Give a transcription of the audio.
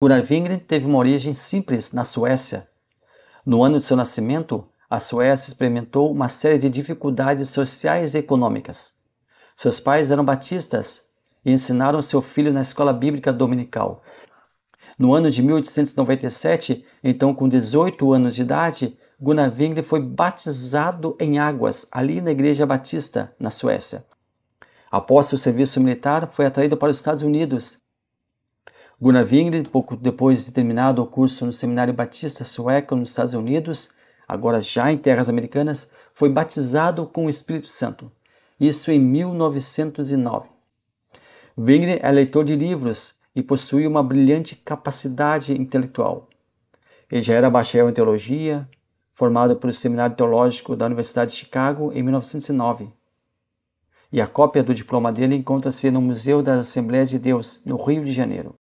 Gurvingren teve uma origem simples na Suécia. No ano de seu nascimento, a Suécia experimentou uma série de dificuldades sociais e econômicas. Seus pais eram batistas e ensinaram seu filho na escola bíblica dominical. No ano de 1897, então com 18 anos de idade, Gunnar Wingren foi batizado em águas, ali na Igreja Batista, na Suécia. Após seu serviço militar, foi atraído para os Estados Unidos Gunnar Wingren, pouco depois de terminado o curso no Seminário Batista Sueco nos Estados Unidos, agora já em terras americanas, foi batizado com o Espírito Santo, isso em 1909. Wingren é leitor de livros e possui uma brilhante capacidade intelectual. Ele já era bacharel em teologia, formado pelo Seminário Teológico da Universidade de Chicago em 1909. E a cópia do diploma dele encontra-se no Museu das Assembleias de Deus, no Rio de Janeiro.